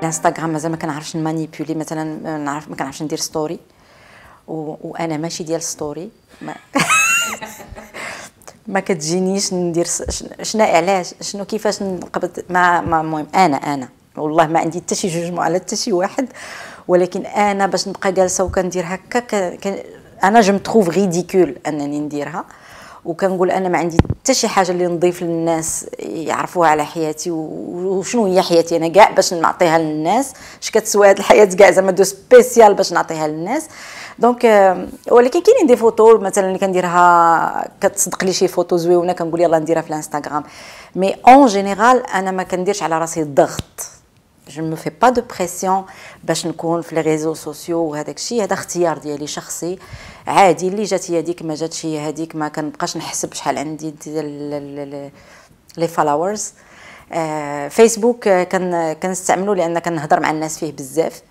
الانستغرام مازال ما كنعرفش نمانيبيولي مثلا نعرف ما كنعرفش ندير ستوري و... وانا ماشي ديال ستوري ما, ما كتجينيش ندير شنو علاش شنو كيفاش نقبض ما المهم انا انا والله ما عندي حتى شي جوج على حتى شي واحد ولكن انا باش نبقى جالسه وكندير هكا ك... ك... انا جو تروف ريديكول انني نديرها وكنقول انا ما عندي حتى شي حاجه اللي نضيف للناس يعرفوها على حياتي وشنو هي حياتي انا كاع باش نعطيها للناس اش كتسوى هاد الحياه كاع زعما دو سبيسيال باش نعطيها للناس دونك آه، ولكن كاينين دي فوتو مثلا اللي كنديرها كتصدق لي شي فوتو زويونه كنقول يلا نديرها في الانستغرام مي اون جينيرال انا ما كنديرش على راسي الضغط جو me في با دو pression باش نكون في لي ريزو سوسيو وهذاك الشيء هذا اختيار ديالي شخصي عادي اللي جات هي هذيك ما جاتش هي هذيك ما كنبقاش نحسب شحال عندي ديال لي فولورز فيسبوك كان كنستعملو لان كنهضر مع الناس فيه بزاف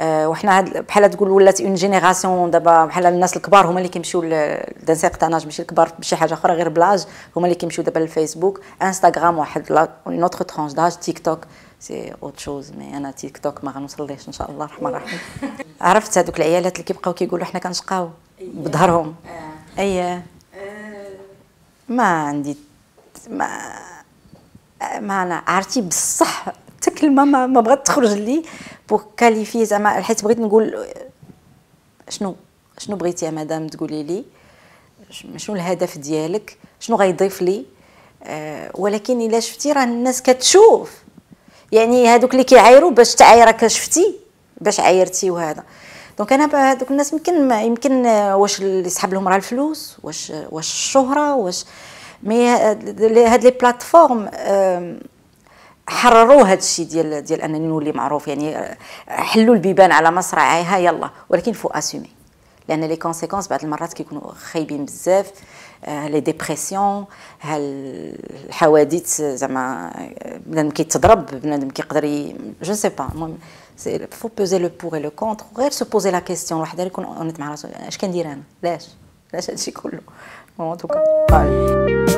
آه وحنا بحال تقول ولات اون جينيراسيون دابا بحال الناس الكبار هما اللي كيمشيو دان سيغتاناج ماشي الكبار بشي حاجه اخرى غير بلاج هما اللي كيمشيو دابا للفيسبوك انستغرام واحد اون اوتر ترونش داج تيك توك سي اوت شوز مي انا تيك توك ما غنوصليش ان شاء الله الرحمن الرحيم عرفت هذوك العيالات اللي كيبقاو كيقولوا حنا كنشقاو بظهرهم آه. اي آه. ما عندي ما ما انا عرفتي بصح حتى كلمه ما, ما بغات تخرج لي بوغ كاليفي زعما حيت بغيت نقول شنو شنو بغيتي يا مدام تقولي لي شنو الهدف ديالك شنو غيضيف لي أه ولكن الا شفتي راه الناس كتشوف يعني هادوك اللي كيعايروا باش تعايرك شفتي باش عايرتي وهذا دونك انا هذوك الناس يمكن يمكن واش اللي سحب لهم راه الفلوس واش واش الشهره واش مي هاد لي بلاتفورم حرروا هذا الشيء ديال ديال انني نولي معروف يعني آه، حلوا البيبان على مصرعي يلا ولكن فو اسومي لان لي كونسيكونس بعض المرات كيكونوا خايبين بزاف لي ديبرسيون هالحوادث زعما بنادم كيتضرب بنادم كيقدر جو سي با المهم فو بوزي لو بور اي لو كونتر غير سو بوزي لا كيستيون الواحد يكون اونيت مع راسو اش كندير انا لاش لاش هادشي كله اون توكا